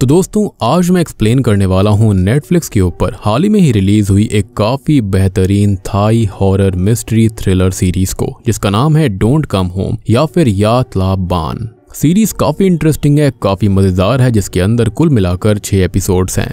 तो दोस्तों आज मैं एक्सप्लेन करने वाला हूँ नेटफ्लिक्स के ऊपर हाल ही में ही रिलीज हुई एक काफी बेहतरीन Thai horror mystery thriller series को जिसका नाम है डोंट कम होम या फिर या बान सीरीज काफी इंटरेस्टिंग है काफी मजेदार है जिसके अंदर कुल मिलाकर छह एपिसोड्स हैं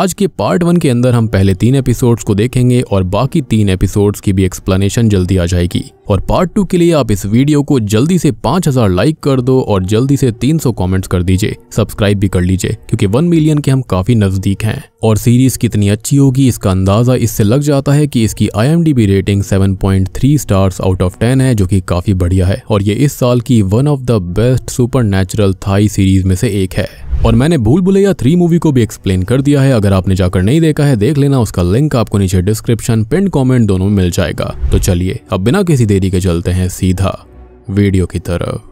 आज के पार्ट वन के अंदर हम पहले तीन एपिसोड्स को देखेंगे और बाकी तीन एपिसोड्स की भी एक्सप्लेनेशन जल्दी आ जाएगी और पार्ट टू के लिए आप इस वीडियो को जल्दी से 5000 लाइक कर दो और जल्दी से 300 कमेंट्स कर दीजिए सब्सक्राइब भी कर लीजिए क्योंकि 1 मिलियन के हम काफी नजदीक हैं और सीरीज कितनी अच्छी होगी इसका अंदाजा इससे लग जाता है कि इसकी I rating 7.3 stars out of 10 है जो कि काफी बढ़िया है और ये इस साल की one of the best supernatural Thai series में से एक है और मैंने भूल भुलैया थ्री मूवी को भी एक्सप्लेन कर दिया है अगर आपने जाकर नहीं देखा है देख लेना उसका लिंक आपको नीचे डिस्क्रिप्शन पिन कमेंट दोनों मिल जाएगा तो चलिए अब बिना किसी देर देरी के चलते हैं सीधा वीडियो की तरफ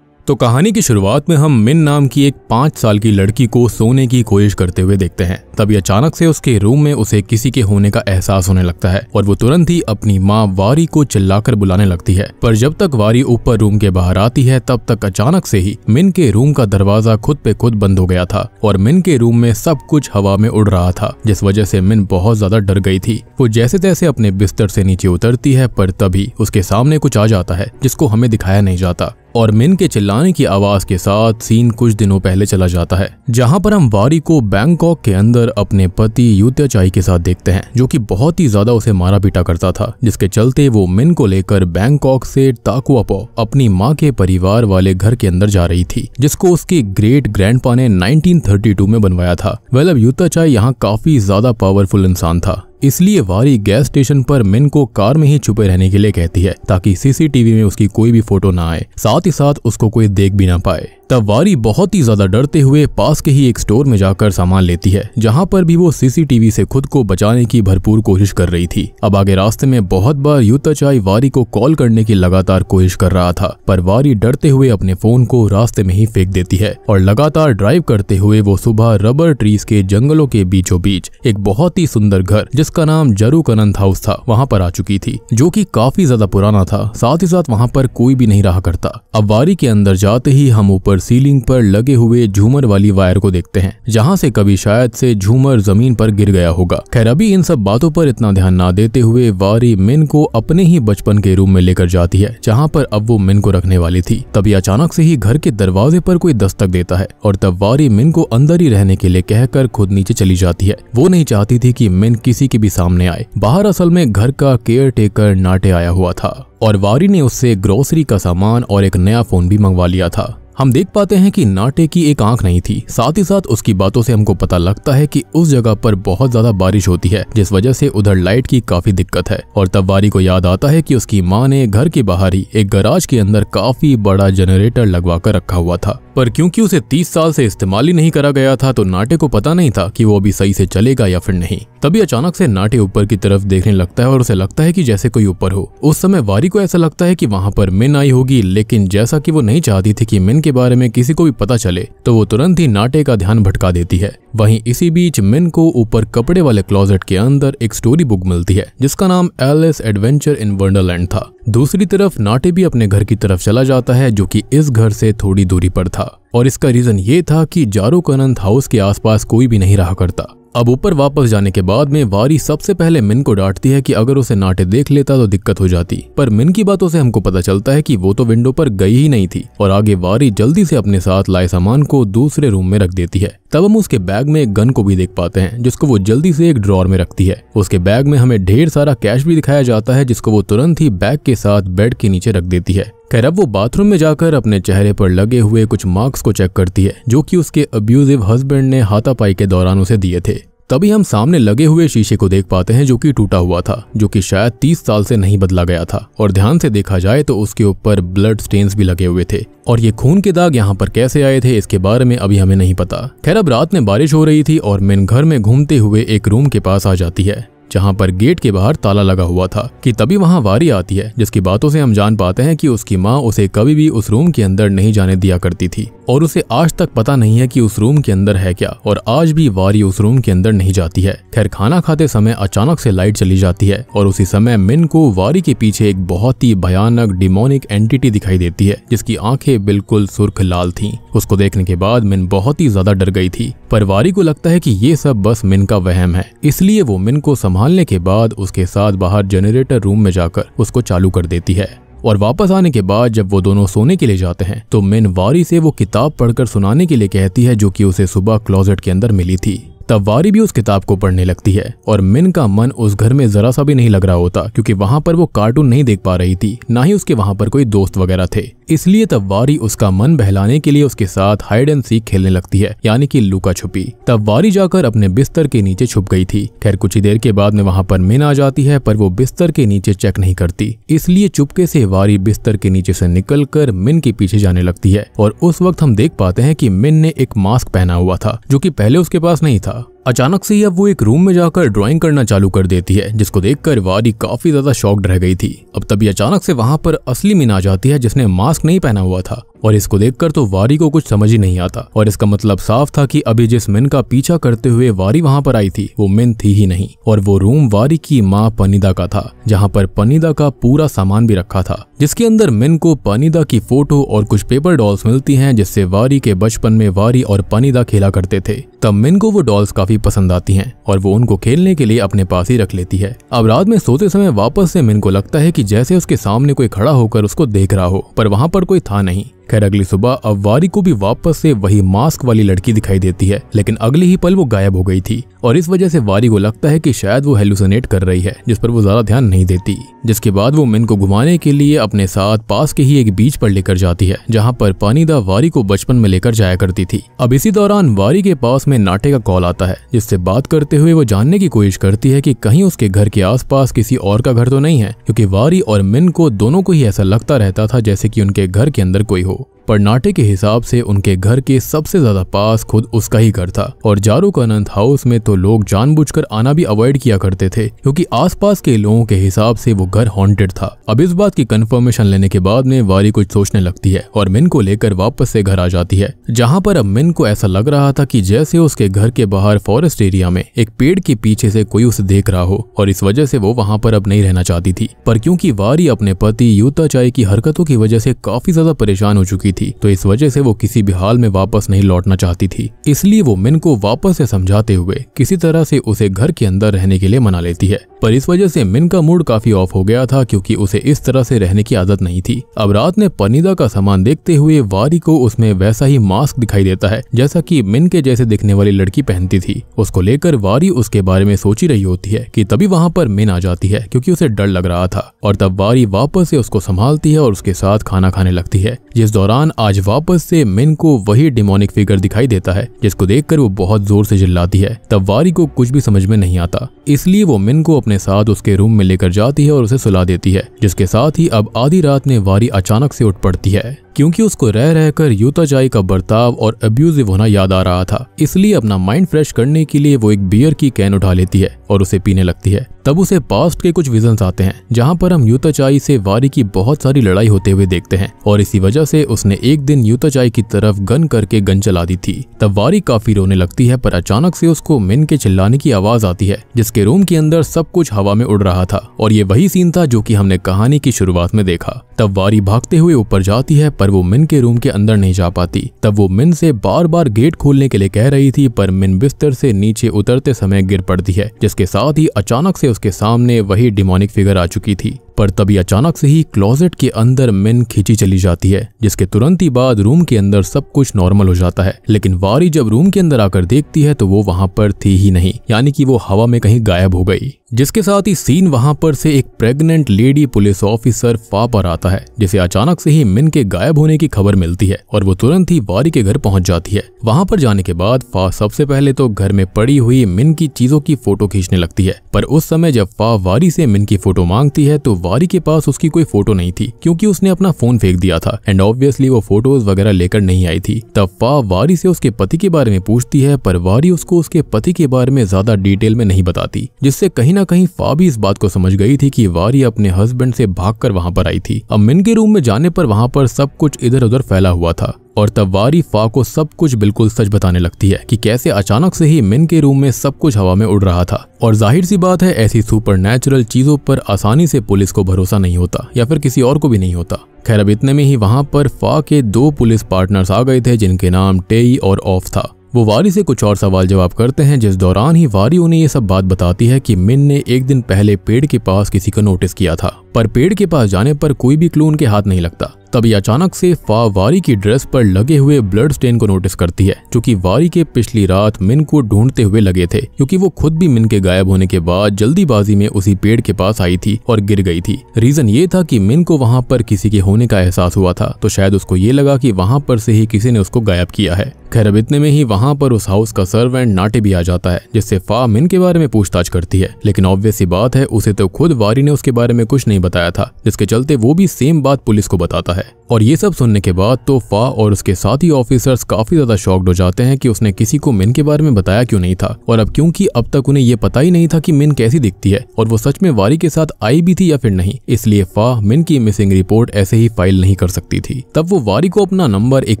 तो कहानी की शुरुआत में हम मिन नाम की एक पांच साल की लड़की को सोने की कोशिश करते हुए देखते हैं तभी अचानक से उसके रूम में उसे किसी के होने का एहसास होने लगता है और वो तुरंत ही अपनी माँ वारी को चिल्लाकर बुलाने लगती है पर जब तक वारी ऊपर रूम के बाहर आती है तब तक अचानक से ही मिन के रूम का दरवाजा खुद पे खुद बंद हो गया था और मिन के रूम में सब कुछ हवा में उड़ रहा था जिस वजह से मिन बहुत ज्यादा डर गई थी वो जैसे तैसे अपने बिस्तर से नीचे उतरती है पर तभी उसके सामने कुछ आ जाता है जिसको हमें दिखाया नहीं जाता और मिन के चिल्लाने की आवाज के साथ सीन कुछ दिनों पहले चला जाता है जहां पर हम वारी को बैंकॉक के अंदर अपने पति यूत्या चाई के साथ देखते हैं जो कि बहुत ही ज्यादा उसे मारा पीटा करता था जिसके चलते वो मिन को लेकर बैंकॉक से ताकुआपो अपनी माँ के परिवार वाले घर के अंदर जा रही थी जिसको उसके ग्रेट ग्रैंड ने 1932 में बनवाया था वेल अब यूता चाय यहाँ काफी ज्यादा पावरफुल इंसान था इसलिए वारी गैस स्टेशन पर मिन को कार में ही छुपे रहने के लिए कहती है ताकि सीसीटीवी में उसकी कोई भी फोटो ना आए साथ ही साथ उसको कोई देख भी ना पाए वारी बहुत ही ज्यादा डरते हुए पास के ही एक स्टोर में जाकर सामान लेती है जहाँ पर भी वो सीसीटीवी से खुद को बचाने की भरपूर कोशिश कर रही थी अब आगे रास्ते में बहुत बार युताचाई वारी को कॉल करने की लगातार कोशिश कर रहा था पर वारी डरते हुए अपने फोन को रास्ते में ही फेंक देती है और लगातार ड्राइव करते हुए वो सुबह रबर ट्रीज के जंगलों के बीचों बीच एक बहुत ही सुंदर घर जिसका नाम जरू कनंद हाउस था वहाँ पर आ चुकी थी जो की काफी ज्यादा पुराना था साथ ही साथ वहाँ पर कोई भी नहीं रहा करता अब वारी के अंदर जाते ही हम ऊपर सीलिंग पर लगे हुए झूमर वाली वायर को देखते हैं जहाँ से कभी शायद से झूमर जमीन पर गिर गया होगा खैर अभी इन सब बातों पर इतना ध्यान ना देते हुए वारी मिन को अपने ही बचपन के रूम में लेकर जाती है जहाँ पर अब वो मिन को रखने वाली थी तभी अचानक से ही घर के दरवाजे पर कोई दस्तक देता है और तब वारी मिन को अंदर ही रहने के लिए कहकर खुद नीचे चली जाती है वो नहीं चाहती थी कि मिन किसी के भी सामने आए बाहर असल में घर का केयर टेकर नाटे आया हुआ था और वारी ने उससे ग्रोसरी का सामान और एक नया फोन भी मंगवा लिया था हम देख पाते हैं कि नाटे की एक आंख नहीं थी साथ ही साथ उसकी बातों से हमको पता लगता है कि उस जगह पर बहुत ज्यादा बारिश होती है जिस वजह से उधर लाइट की काफी दिक्कत है और तब वारी को याद आता है कि उसकी माँ ने घर के बाहर ही एक गराज के अंदर काफी बड़ा जनरेटर लगवा कर रखा हुआ था पर क्योंकि उसे 30 साल से इस्तेमाल ही नहीं करा गया था तो नाटे को पता नहीं था कि वो अभी सही से चलेगा या फिर नहीं तभी अचानक से नाटे ऊपर की तरफ देखने लगता है और उसे लगता है कि जैसे कोई ऊपर हो उस समय वारी को ऐसा लगता है कि वहाँ पर मिन आई होगी लेकिन जैसा कि वो नहीं चाहती थी कि मिन के बारे में किसी को भी पता चले तो वो तुरंत ही नाटे का ध्यान भटका देती है वहीं इसी बीच मिन को ऊपर कपड़े वाले क्लॉजेट के अंदर एक स्टोरी बुक मिलती है जिसका नाम एलिस एडवेंचर इन वंडरलैंड था दूसरी तरफ नाटे भी अपने घर की तरफ चला जाता है जो कि इस घर से थोड़ी दूरी पर था और इसका रीजन ये था कि जारो अनंत हाउस के आसपास कोई भी नहीं रहा करता अब ऊपर वापस जाने के बाद में वारी सबसे पहले मिन को डांटती है कि अगर उसे नाटे देख लेता तो दिक्कत हो जाती पर मिन की बातों से हमको पता चलता है कि वो तो विंडो पर गई ही नहीं थी और आगे वारी जल्दी से अपने साथ लाए सामान को दूसरे रूम में रख देती है तब हम उसके बैग में एक गन को भी देख पाते हैं जिसको वो जल्दी से एक ड्रॉर में रखती है उसके बैग में हमें ढेर सारा कैश भी दिखाया जाता है जिसको वो तुरंत ही बैग के साथ बेड के नीचे रख देती है खैर अब वो बाथरूम में जाकर अपने चेहरे पर लगे हुए कुछ मार्क्स को चेक करती है जो कि उसके अब्यूजिव हस्बैंड ने हाथापाई के दौरान उसे दिए थे तभी हम सामने लगे हुए शीशे को देख पाते हैं जो कि टूटा हुआ था जो कि शायद तीस साल से नहीं बदला गया था और ध्यान से देखा जाए तो उसके ऊपर ब्लड स्टेन्स भी लगे हुए थे और ये खून के दाग यहाँ पर कैसे आए थे इसके बारे में अभी हमें नहीं पता खैर अब रात में बारिश हो रही थी और मिन घर में घूमते हुए एक रूम के पास आ जाती है जहाँ पर गेट के बाहर ताला लगा हुआ था कि तभी वहाँ वारी आती है जिसकी बातों से हम जान पाते हैं कि उसकी माँ उसे कभी भी उस रूम के अंदर नहीं जाने दिया करती थी और उसे आज तक पता नहीं है कि उस रूम के अंदर है क्या और आज भी वारी उस रूम के अंदर नहीं जाती है खैर खाना खाते समय अचानक से लाइट चली जाती है और उसी समय मिन को वारी के पीछे एक बहुत ही भयानक डिमोनिक एंटिटी दिखाई देती है जिसकी आंखें बिल्कुल सुर्ख लाल थी उसको देखने के बाद मिन बहुत ही ज्यादा डर गई थी पर वारी को लगता है की ये सब बस मिन का वहम है इसलिए वो मिन को संभाल संभालने के बाद उसके साथ बाहर जनरेटर रूम में जाकर उसको चालू कर देती है और वापस आने के बाद जब वो दोनों सोने के लिए जाते हैं तो मिन वारी से वो किताब पढ़कर सुनाने के लिए कहती है जो कि उसे सुबह क्लोजेट के अंदर मिली थी तब वारी भी उस किताब को पढ़ने लगती है और मिन का मन उस घर में जरा सा भी नहीं लग रहा होता क्योंकि वहां पर वो कार्टून नहीं देख पा रही थी ना ही उसके वहां पर कोई दोस्त वगैरह थे इसलिए तब वारी उसका मन बहलाने के लिए उसके साथ हाइड एंड सीख खेलने लगती है यानी कि लुका छुपी तब वारी जाकर अपने बिस्तर के नीचे छुप गई थी खैर कुछ ही देर के बाद में वहां पर मिन आ जाती है पर वो बिस्तर के नीचे चेक नहीं करती इसलिए चुपके से वारी बिस्तर के नीचे से निकल कर मिन के पीछे जाने लगती है और उस वक्त हम देख पाते हैं की मिन ने एक मास्क पहना हुआ था जो की पहले उसके पास नहीं था अचानक से ही अब वो एक रूम में जाकर ड्राइंग करना चालू कर देती है जिसको देखकर वारी काफी ज्यादा शॉक्ड रह गई थी अब तभी अचानक से वहां पर असली मीना आ जाती है जिसने मास्क नहीं पहना हुआ था और इसको देखकर तो वारी को कुछ समझ ही नहीं आता और इसका मतलब साफ था कि अभी जिस मिन का पीछा करते हुए वारी वहां पर आई थी वो मिन थी ही नहीं और वो रूम वारी की माँ पनीदा का था जहाँ पर पनीदा का पूरा सामान भी रखा था जिसके अंदर मिन को पनीदा की फोटो और कुछ पेपर डॉल्स मिलती हैं जिससे वारी के बचपन में वारी और पनीदा खेला करते थे तब मिन को वो डॉल्स काफी पसंद आती है और वो उनको खेलने के लिए अपने पास ही रख लेती है अब रात में सोते समय वापस से मिन को लगता है की जैसे उसके सामने कोई खड़ा होकर उसको देख रहा हो पर वहाँ पर कोई था नहीं खैर अगली सुबह अब वारी को भी वापस से वही मास्क वाली लड़की दिखाई देती है लेकिन अगले ही पल वो गायब हो गई थी और इस वजह से वारी को लगता है कि शायद वो हेलुसिनेट कर रही है जिस पर वो ज्यादा ध्यान नहीं देती जिसके बाद वो मिन को घुमाने के लिए अपने साथ पास के ही एक बीच पर लेकर जाती है जहाँ पर पानीदा वारी को बचपन में लेकर जाया करती थी अब इसी दौरान वारी के पास में नाटे का कॉल आता है जिससे बात करते हुए वो जानने की कोशिश करती है की कहीं उसके घर के आस किसी और का घर तो नहीं है क्यूँकी वारी और मिन को दोनों को ही ऐसा लगता रहता था जैसे की उनके घर के अंदर कोई हो Google परनाटे के हिसाब से उनके घर के सबसे ज्यादा पास खुद उसका ही घर था और जारू का अनंत हाउस में तो लोग जानबूझकर आना भी अवॉइड किया करते थे क्योंकि आसपास के लोगों के हिसाब से वो घर हॉन्टेड था अब इस बात की कंफर्मेशन लेने के बाद में वारी कुछ सोचने लगती है और मिन को लेकर वापस से घर आ जाती है जहाँ पर अब मिन को ऐसा लग रहा था की जैसे उसके घर के बाहर फॉरेस्ट एरिया में एक पेड़ के पीछे से कोई उसे देख रहा हो और इस वजह से वो वहाँ पर अब नहीं रहना चाहती थी पर क्योंकि वारी अपने पति यूता चाय की हरकतों की वजह से काफी ज्यादा परेशान हो चुकी थी तो इस वजह से वो किसी भी हाल में वापस नहीं लौटना चाहती थी इसलिए वो मिन को वापस से समझाते हुए किसी तरह से उसे घर के अंदर रहने के लिए मना लेती है पर इस वजह से मिन का मूड काफी ऑफ हो गया था क्योंकि उसे इस तरह से रहने की आदत नहीं थी अब रात में पनीदा का सामान देखते हुए वारी को उसमें वैसा ही मास्क दिखाई देता है जैसा की मिन के जैसे दिखने वाली लड़की पहनती थी उसको लेकर वारी उसके बारे में सोची रही होती है की तभी वहाँ पर मिन आ जाती है क्यूँकी उसे डर लग रहा था और तब वारी वापस से उसको संभालती है और उसके साथ खाना खाने लगती है जिस दौरान दौरान आज वापस से मिन को वही डिमोनिक फिगर दिखाई देता है जिसको देखकर वो बहुत जोर से चिल्लाती है तब वारी को कुछ भी समझ में नहीं आता इसलिए वो मिन को अपने साथ उसके रूम में लेकर जाती है और उसे सुला देती है जिसके साथ ही अब आधी रात में वारी अचानक से उठ पड़ती है क्योंकि उसको रह रहकर यूताजाई का बर्ताव और अब्यूजिव होना याद आ रहा था इसलिए अपना माइंड फ्रेश करने के लिए वो एक बियर की कैन उठा लेती है और उसे पीने लगती है तब उसे पास्ट के कुछ विजन आते हैं जहाँ पर हम यूताचाई से वारी की बहुत सारी लड़ाई होते हुए देखते हैं और इसी वजह से उसने एक दिन यूताचाई की तरफ गन करके गन चला दी थी तब वारी काफी रोने लगती है पर अचानक से उसको मिन के चिल्लाने की आवाज आती है जिसके रूम के अंदर सब कुछ हवा में उड़ रहा था और ये वही सीन था जो की हमने कहानी की शुरुआत में देखा तब वारी भागते हुए ऊपर जाती है पर पर वो मिन के रूम के अंदर नहीं जा पाती तब वो मिन से बार बार गेट खोलने के लिए कह रही थी पर मिन बिस्तर से नीचे उतरते समय गिर पड़ती है जिसके साथ ही अचानक से उसके सामने वही डिमोनिक फिगर आ चुकी थी पर तभी अचानक से ही क्लोजेट के अंदर मिन खींची चली जाती है जिसके तुरंत ही बाद रूम के अंदर सब कुछ नॉर्मल हो जाता है लेकिन वारी जब रूम के अंदर आकर देखती है तो वो वहां पर थी ही नहीं यानी कि वो हवा में कहीं गायब हो गई जिसके साथ ही सीन वहां पर से एक प्रेग्नेंट लेडी पुलिस ऑफिसर फा पर आता है जिसे अचानक से ही मिन के गायब होने की खबर मिलती है और वो तुरंत ही वारी के घर पहुंच जाती है वहां पर जाने के बाद फा सबसे पहले तो घर में पड़ी हुई मिन की चीजों की फोटो खींचने लगती है पर उस समय जब फा वारी से मिन की फोटो मांगती है तो वारी के पास उसकी कोई फोटो नहीं थी क्योंकि उसने अपना फोन फेंक दिया था एंड ऑब्वियसली वो फोटोज वगैरह लेकर नहीं आई थी तब फा वारी से उसके पति के बारे में पूछती है पर वारी उसको उसके पति के बारे में ज्यादा डिटेल में नहीं बताती जिससे कहीं ना ना कहीं फाबी इस बात को समझ गई थी कि वारी अपने हस्बैंड से भागकर वहां पर आई थी अब मिन के रूम में जाने पर वहां पर सब कुछ इधर उधर फैला हुआ था और तब वारी फा को सब कुछ बिल्कुल सच बताने लगती है कि कैसे अचानक से ही मिन के रूम में सब कुछ हवा में उड़ रहा था और जाहिर सी बात है ऐसी सुपर चीजों पर आसानी से पुलिस को भरोसा नहीं होता या फिर किसी और को भी नहीं होता खैर अब इतने में ही वहां पर फा के दो पुलिस पार्टनर्स आ गए थे जिनके नाम टेई और ऑफ था वो वारी से कुछ और सवाल जवाब करते हैं जिस दौरान ही वारी उन्हें ये सब बात बताती है कि मिन ने एक दिन पहले पेड़ के पास किसी को नोटिस किया था पर पेड़ के पास जाने पर कोई भी क्लू उनके हाथ नहीं लगता तभी अचानक से फा वारी की ड्रेस पर लगे हुए ब्लड स्टेन को नोटिस करती है जो कि वारी के पिछली रात मिन को ढूंढते हुए लगे थे क्योंकि वो खुद भी मिन के गायब होने के बाद जल्दीबाजी में उसी पेड़ के पास आई थी और गिर गई थी रीजन ये था कि मिन को वहां पर किसी के होने का एहसास हुआ था तो शायद उसको ये लगा कि वहां पर से ही किसी ने उसको गायब किया है खैर अब इतने में ही वहां पर उस हाउस का सर्वेंट नाटे भी आ जाता है जिससे फा मिन के बारे में पूछताछ करती है लेकिन ऑब्वियस सी बात है उसे तो खुद वारी ने उसके बारे में कुछ नहीं बताया था जिसके चलते वो भी सेम बात पुलिस को बताता है है और ये सब सुनने के बाद तो फा और उसके साथी ऑफिसर्स काफी ज्यादा शॉक्ड हो जाते हैं कि उसने किसी को मिन के बारे में बताया क्यों नहीं था और अब क्योंकि अब तक उन्हें ये पता ही नहीं था कि मिन कैसी दिखती है और वो सच में वारी के साथ आई भी थी या फिर नहीं इसलिए फा मिन की मिसिंग रिपोर्ट ऐसे ही फाइल नहीं कर सकती थी तब वो वारी को अपना नंबर एक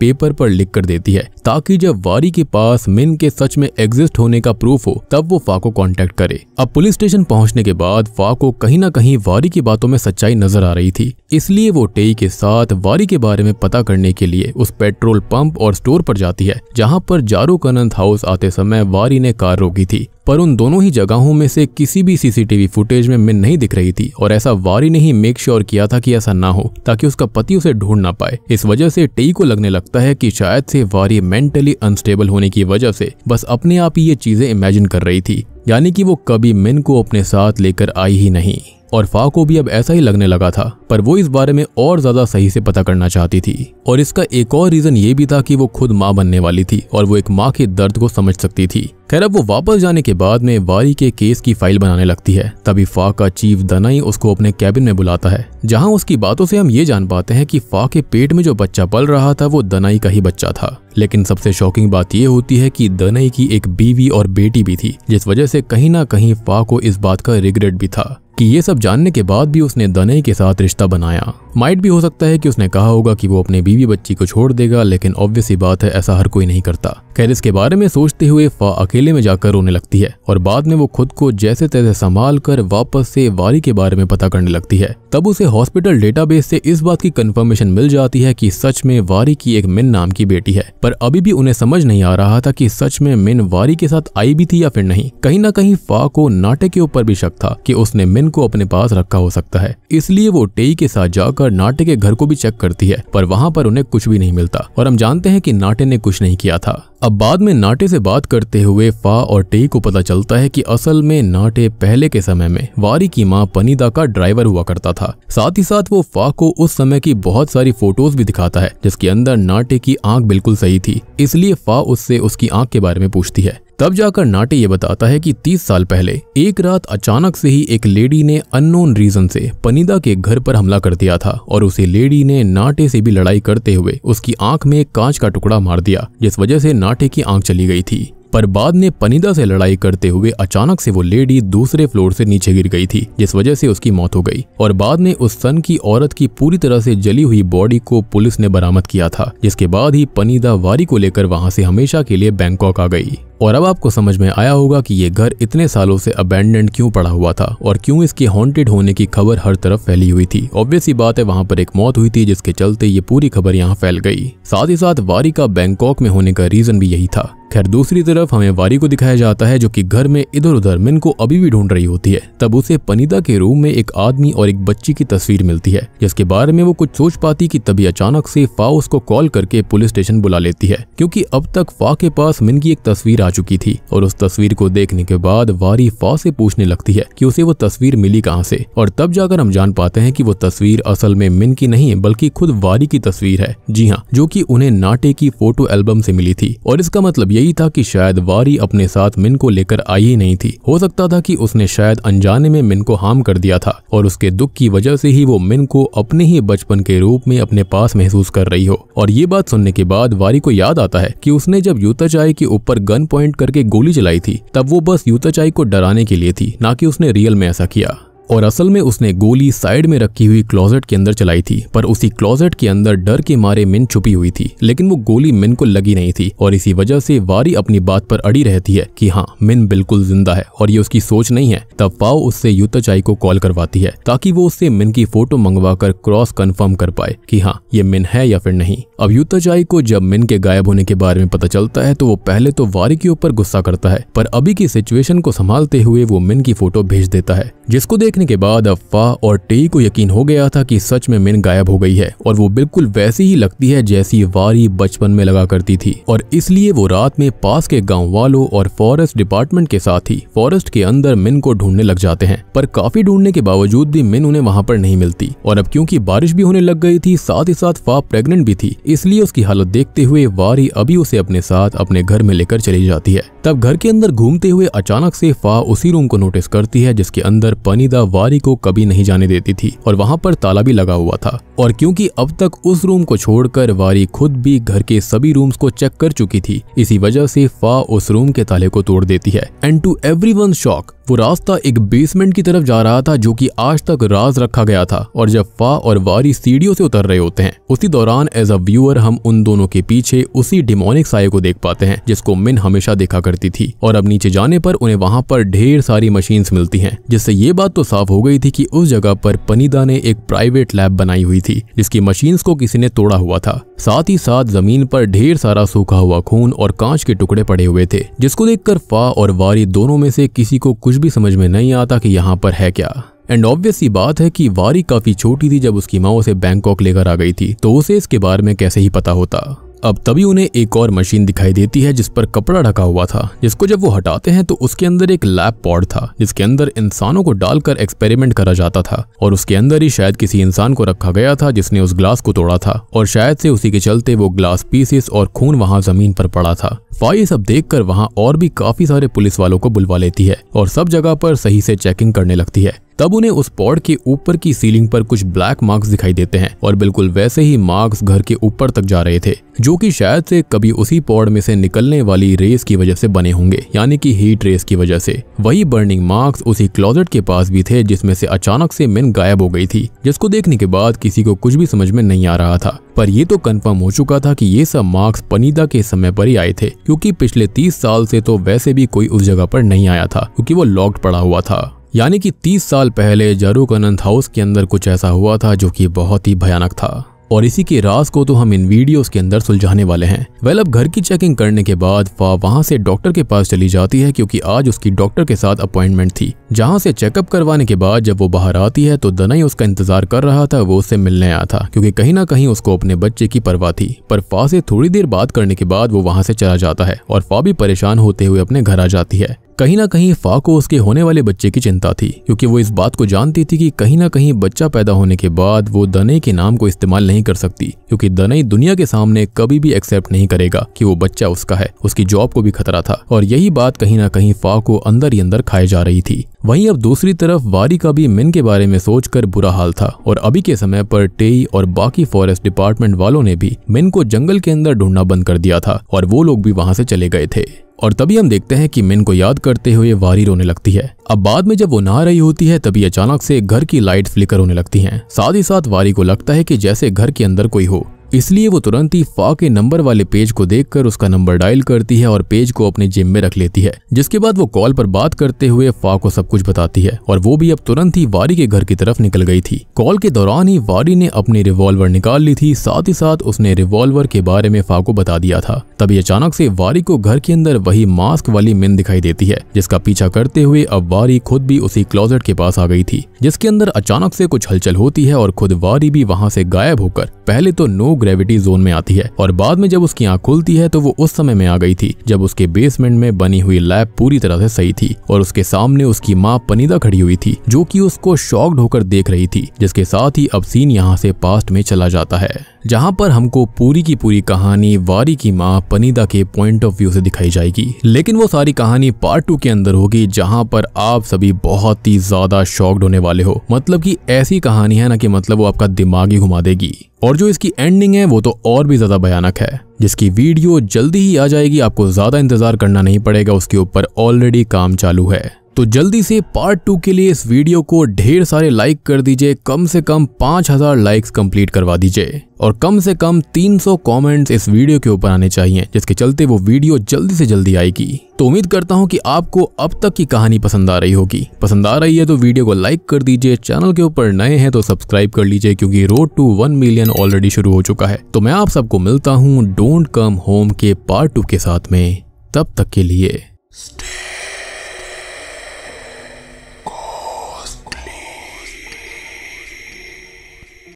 पेपर पर लिख कर देती है ताकि जब वारी के पास मिन के सच में एग्जिस्ट होने का प्रूफ हो तब वो फा को कॉन्टेक्ट करे अब पुलिस स्टेशन पहुँचने के बाद फा को कहीं ना कहीं वारी की बातों में सच्चाई नजर आ रही थी इसलिए वो टेई के साथ वारी के बारे में पता करने के लिए उस पेट्रोल पंप और स्टोर पर जाती है जहाँ पर जारूक कनंद हाउस आते समय वारी ने कार रोकी थी पर उन दोनों ही जगहों में से किसी भी सीसीटीवी फुटेज में मिन नहीं दिख रही थी और ऐसा वारी ने ही मेक श्योर किया था कि ऐसा ना हो ताकि उसका पति उसे ढूंढ ना पाए इस वजह से टेई को लगने लगता है कि शायद से वारी मेंटली अनस्टेबल होने की वजह से बस अपने आप ही ये चीजें इमेजिन कर रही थी यानी कि वो कभी मिन को अपने साथ लेकर आई ही नहीं और फा को भी अब ऐसा ही लगने लगा था पर वो इस बारे में और ज्यादा सही से पता करना चाहती थी और इसका एक और रीजन ये भी था कि वो खुद माँ बनने वाली थी और वो एक माँ के दर्द को समझ सकती थी खैर अब वो वापस जाने के बाद में वारी के केस की फाइल बनाने लगती है तभी फा का चीफ दनाई उसको अपने कैबिन में बुलाता है जहां उसकी बातों से हम ये जान पाते हैं कि फा के पेट में जो बच्चा पल रहा था वो दनाई का ही बच्चा था लेकिन सबसे शॉकिंग बात यह होती है कि दनई की एक बीवी और बेटी भी थी जिस वजह से कहीं ना कहीं फा को इस बात का रिग्रेट भी था कि ये सब जानने के बाद भी उसने दनई के साथ रिश्ता बनाया माइट भी हो सकता है कि उसने कहा होगा कि वो अपने बीवी बच्ची को छोड़ देगा लेकिन ऑब्वियस ही बात है ऐसा हर कोई नहीं करता खैर इसके बारे में सोचते हुए फा अकेले में जाकर रोने लगती है और बाद में वो खुद को जैसे तैसे संभाल कर वापस से वारी के बारे में पता करने लगती है तब उसे हॉस्पिटल डेटाबेस से इस बात की कंफर्मेशन मिल जाती है कि सच में वारी की एक मिन नाम की बेटी है पर अभी भी उन्हें समझ नहीं आ रहा था कि सच में मिन वारी के साथ आई भी थी या फिर नहीं कहीं ना कहीं फा को नाटे के ऊपर भी शक था कि उसने मिन बेन को अपने पास रखा हो सकता है इसलिए वो टेई के साथ जाकर नाटे के घर को भी चेक करती है पर वहाँ पर उन्हें कुछ भी नहीं मिलता और हम जानते हैं कि नाटे ने कुछ नहीं किया था अब बाद में नाटे से बात करते हुए फा और टेई को पता चलता है कि असल में नाटे पहले के समय में वारी की माँ पनीदा का ड्राइवर हुआ करता था साथ ही साथ वो फा को उस समय की बहुत सारी फोटोज भी दिखाता है जिसके अंदर नाटे की आंख बिल्कुल सही थी इसलिए फा उससे उसकी आंख के बारे में पूछती है तब जाकर नाटे ये बताता है कि 30 साल पहले एक रात अचानक से ही एक लेडी ने अननोन रीजन से पनीदा के घर पर हमला कर दिया था और उसे लेडी ने नाटे से भी लड़ाई करते हुए उसकी आंख में एक कांच का टुकड़ा मार दिया जिस वजह से नाटे की आंख चली गई थी पर बाद में पनीदा से लड़ाई करते हुए अचानक से वो लेडी दूसरे फ्लोर से नीचे गिर गई थी जिस वजह से उसकी मौत हो गई और बाद में उस सन की औरत की पूरी तरह से जली हुई बॉडी को पुलिस ने बरामद किया था जिसके बाद ही पनीदा वारी को लेकर वहां से हमेशा के लिए बैंकॉक आ गई और अब आपको समझ में आया होगा कि ये घर इतने सालों से अबेंडेंट क्यों पड़ा हुआ था और क्यों इसके हॉन्टेड होने की खबर हर तरफ फैली हुई थी ऑब्वियसली बात है वहां पर एक मौत हुई थी जिसके चलते ये पूरी खबर यहाँ फैल गई साथ ही साथ वारी का बैंकॉक में होने का रीजन भी यही था खैर दूसरी तरफ हमें वारी को दिखाया जाता है जो कि घर में इधर उधर मिन को अभी भी ढूंढ रही होती है तब उसे पनीता के रूम में एक आदमी और एक बच्ची की तस्वीर मिलती है जिसके बारे में वो कुछ सोच पाती कि तभी अचानक से फा उसको कॉल करके पुलिस स्टेशन बुला लेती है क्योंकि अब तक फा के पास मिन की एक तस्वीर जा चुकी थी और उस तस्वीर को देखने के बाद वारी फा से पूछने लगती है कि उसे वो तस्वीर मिली कहाँ से और तब जाकर हम जान पाते हैं कि वो तस्वीर असल में मिन की नहीं बल्कि खुद वारी की तस्वीर है जी हाँ जो कि उन्हें नाटे की फोटो एल्बम से मिली थी और इसका मतलब यही था की शायद वारी अपने साथ मिन को लेकर आई ही नहीं थी हो सकता था की उसने शायद अनजाने में मिन को हार्म कर दिया था और उसके दुख की वजह से ही वो मिन को अपने ही बचपन के रूप में अपने पास महसूस कर रही हो और ये बात सुनने के बाद वारी को याद आता है कि उसने जब यूता चाय के ऊपर गन पॉइंट करके गोली चलाई थी तब वो बस यूताचाई को डराने के लिए थी ना कि उसने रियल में ऐसा किया और असल में उसने गोली साइड में रखी हुई क्लॉजेट के अंदर चलाई थी पर उसी क्लॉजेट के अंदर डर के मारे मिन छुपी हुई थी लेकिन वो गोली मिन को लगी नहीं थी और इसी वजह से वारी अपनी बात पर अड़ी रहती है कि हाँ मिन बिल्कुल जिंदा है और ये उसकी सोच नहीं है तब पाओ उससे युताचाई को कॉल करवाती है ताकि वो उससे मिन की फोटो मंगवा कर क्रॉस कन्फर्म कर पाए की हाँ ये मिन है या फिर नहीं अब युताचाई को जब मिन के गायब होने के बारे में पता चलता है तो वो पहले तो वारी के ऊपर गुस्सा करता है पर अभी की सिचुएशन को संभालते हुए वो मिन की फोटो भेज देता है जिसको देख देखने के बाद अब फा और टेई को यकीन हो गया था कि सच में मिन गायब हो गई है और वो बिल्कुल वैसी ही लगती है जैसी वारी बचपन में लगा करती थी और इसलिए वो रात में पास के गाँव वालों और फॉरेस्ट डिपार्टमेंट के साथ ही फॉरेस्ट के अंदर मिन को ढूंढने लग जाते हैं पर काफी ढूंढने के बावजूद भी मिन उन्हें वहाँ पर नहीं मिलती और अब क्योंकि बारिश भी होने लग गई थी साथ ही साथ फा प्रेग्नेंट भी थी इसलिए उसकी हालत देखते हुए वारी अभी उसे अपने साथ अपने घर में लेकर चली जाती है तब घर के अंदर घूमते हुए अचानक से फा उसी रूम को नोटिस करती है जिसके अंदर पनीदा ज्यादा वारी को कभी नहीं जाने देती थी और वहां पर ताला भी लगा हुआ था और क्योंकि अब तक उस रूम को छोड़कर वारी खुद भी घर के सभी रूम्स को चेक कर चुकी थी इसी वजह से फा उस रूम के ताले को तोड़ देती है एंड टू एवरी शॉक वो रास्ता एक बेसमेंट की तरफ जा रहा था जो कि आज तक राज रखा गया था और जब फा और वारी सीढ़ियों से उतर रहे होते हैं उसी दौरान एज अ व्यूअर हम उन दोनों के पीछे उसी डिमोनिक साय को देख पाते हैं जिसको मिन हमेशा देखा करती थी और अब नीचे जाने पर उन्हें वहां पर ढेर सारी मशीन्स मिलती हैं जिससे ये बात तो साफ हो गई थी कि उस जगह पर पनीदा ने एक प्राइवेट लैब बनाई हुई थी जिसकी मशीन्स को किसी ने तोड़ा हुआ था साथ ही साथ जमीन पर ढेर सारा सूखा हुआ खून और कांच के टुकड़े पड़े हुए थे जिसको देखकर फा और वारी दोनों में से किसी को कुछ भी समझ में नहीं आता कि यहाँ पर है क्या एंड ऑब्वियस ही बात है कि वारी काफी छोटी थी जब उसकी माँ उसे बैंकॉक लेकर आ गई थी तो उसे इसके बारे में कैसे ही पता होता अब तभी उन्हें एक और मशीन दिखाई देती है जिस पर कपड़ा ढका हुआ था जिसको जब वो हटाते हैं तो उसके अंदर एक लैब पॉड था जिसके अंदर इंसानों को डालकर एक्सपेरिमेंट करा जाता था और उसके अंदर ही शायद किसी इंसान को रखा गया था जिसने उस ग्लास को तोड़ा था और शायद से उसी के चलते वो ग्लास पीसेस और खून वहाँ जमीन पर पड़ा था फाई सब देख कर वहाँ और भी काफी सारे पुलिस वालों को बुलवा लेती है और सब जगह पर सही से चेकिंग करने लगती है तब उन्हें उस पॉड के ऊपर की सीलिंग पर कुछ ब्लैक मार्क्स दिखाई देते हैं और बिल्कुल वैसे ही मार्क्स घर के ऊपर तक जा रहे थे जो कि शायद से कभी उसी पॉड में से निकलने वाली रेस की वजह से बने होंगे यानी कि हीट रेस की वजह से वही बर्निंग मार्क्स उसी क्लोजेट के पास भी थे जिसमें से अचानक से मिन गायब हो गई थी जिसको देखने के बाद किसी को कुछ भी समझ में नहीं आ रहा था पर ये तो कंफर्म हो चुका था कि ये सब मार्क्स पनीदा के समय पर ही आए थे क्योंकि पिछले तीस साल से तो वैसे भी कोई उस जगह पर नहीं आया था क्योंकि वो लॉक्ड पड़ा हुआ था यानी कि 30 साल पहले जारू अनंत हाउस के अंदर कुछ ऐसा हुआ था जो कि बहुत ही भयानक था और इसी के राज को तो हम इन वीडियोस के अंदर सुलझाने वाले हैं वेल अब घर की चेकिंग करने के बाद फा वहां से डॉक्टर के पास चली जाती है क्योंकि आज उसकी डॉक्टर के साथ अपॉइंटमेंट थी जहां से चेकअप करवाने के बाद जब वो बाहर आती है तो दनई उसका इंतजार कर रहा था वो उससे मिलने आया था क्योंकि कहीं ना कहीं उसको अपने बच्चे की परवाह थी पर फा से थोड़ी देर बात करने के बाद वो वहां से चला जाता है और फा भी परेशान होते हुए अपने घर आ जाती है कहीं ना कहीं फा को उसके होने वाले बच्चे की चिंता थी क्योंकि वो इस बात को जानती थी कि कहीं ना कहीं बच्चा पैदा होने के बाद वो दनई के नाम को इस्तेमाल नहीं कर सकती क्योंकि दनई दुनिया के सामने कभी भी एक्सेप्ट नहीं करेगा कि वो बच्चा उसका है उसकी जॉब को भी खतरा था और यही बात कहीं ना कहीं फा को अंदर ही अंदर खाई जा रही थी वहीं अब दूसरी तरफ वारी का भी मिन के बारे में सोचकर बुरा हाल था और अभी के समय पर टेई और बाकी फॉरेस्ट डिपार्टमेंट वालों ने भी मिन को जंगल के अंदर ढूंढना बंद कर दिया था और वो लोग भी वहां से चले गए थे और तभी हम देखते हैं कि मिन को याद करते हुए वारी रोने लगती है अब बाद में जब वो नहा रही होती है तभी अचानक से घर की लाइट फ्लिकर होने लगती हैं। साथ ही साथ वारी को लगता है कि जैसे घर के अंदर कोई हो इसलिए वो तुरंत ही फा के नंबर वाले पेज को देखकर उसका नंबर डायल करती है और पेज को अपने जिम में रख लेती है जिसके बाद वो कॉल पर बात करते हुए फा को सब कुछ बताती है और वो भी अब तुरंत ही वारी के घर की तरफ निकल गई थी कॉल के दौरान ही वारी ने अपनी रिवॉल्वर निकाल ली थी साथ ही साथ उसने रिवॉल्वर के बारे में फा को बता दिया था तभी अचानक से वारी को घर के अंदर वही मास्क वाली मिन दिखाई देती है जिसका पीछा करते हुए अब वारी खुद भी उसी क्लॉजेट के पास आ गई थी जिसके अंदर अचानक से कुछ हलचल होती है और खुद वारी भी वहां से गायब होकर पहले तो नो ग्रेविटी जोन में आती है और बाद में जब उसकी आंख खुलती है तो वो उस समय में आ गई थी जब उसके बेसमेंट में बनी हुई लैब पूरी तरह से सही थी और उसके सामने उसकी माँ पनीदा खड़ी हुई थी जो की उसको शॉक्ड होकर देख रही थी जिसके साथ ही अब सीन यहाँ से पास्ट में चला जाता है जहाँ पर हमको पूरी की पूरी कहानी वारी की माँ पनीदा के पॉइंट ऑफ व्यू से दिखाई जाएगी लेकिन वो सारी कहानी पार्ट टू के अंदर होगी जहाँ पर आप सभी बहुत ही ज्यादा शॉक्ड होने वाले हो मतलब कि ऐसी कहानी है ना कि मतलब वो आपका दिमाग ही घुमा देगी और जो इसकी एंडिंग है वो तो और भी ज्यादा भयानक है जिसकी वीडियो जल्दी ही आ जाएगी आपको ज्यादा इंतजार करना नहीं पड़ेगा उसके ऊपर ऑलरेडी काम चालू है तो जल्दी से पार्ट टू के लिए इस वीडियो को ढेर सारे लाइक कर दीजिए कम से कम पांच हजार लाइक्स कंप्लीट करवा दीजिए और कम से कम 300 कमेंट्स इस वीडियो के ऊपर आने चाहिए जिसके चलते वो वीडियो जल्दी से जल्दी आएगी तो उम्मीद करता हूँ कि आपको अब तक की कहानी पसंद आ रही होगी पसंद आ रही है तो वीडियो को लाइक कर दीजिए चैनल के ऊपर नए हैं तो सब्सक्राइब कर लीजिए क्योंकि road to one million already शुरू हो चुका है तो मैं आप सबको मिलता हूँ डोंट कम होम के पार्ट टू के साथ में तब तक के लिए Stay.